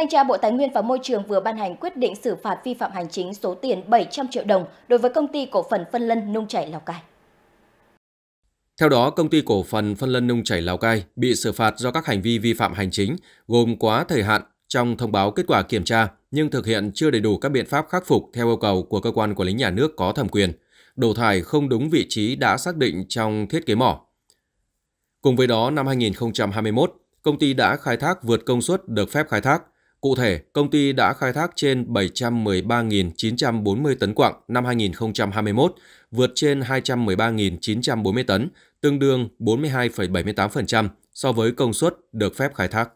Thanh tra Bộ Tài nguyên và Môi trường vừa ban hành quyết định xử phạt vi phạm hành chính số tiền 700 triệu đồng đối với công ty cổ phần phân lân nung chảy Lào Cai. Theo đó, công ty cổ phần phân lân nung chảy Lào Cai bị xử phạt do các hành vi vi phạm hành chính gồm quá thời hạn trong thông báo kết quả kiểm tra nhưng thực hiện chưa đầy đủ các biện pháp khắc phục theo yêu cầu của cơ quan quản lý nhà nước có thẩm quyền, đổ thải không đúng vị trí đã xác định trong thiết kế mỏ. Cùng với đó, năm 2021, công ty đã khai thác vượt công suất được phép khai thác, Cụ thể, công ty đã khai thác trên 713.940 tấn quặng năm 2021, vượt trên 213.940 tấn, tương đương 42,78% so với công suất được phép khai thác.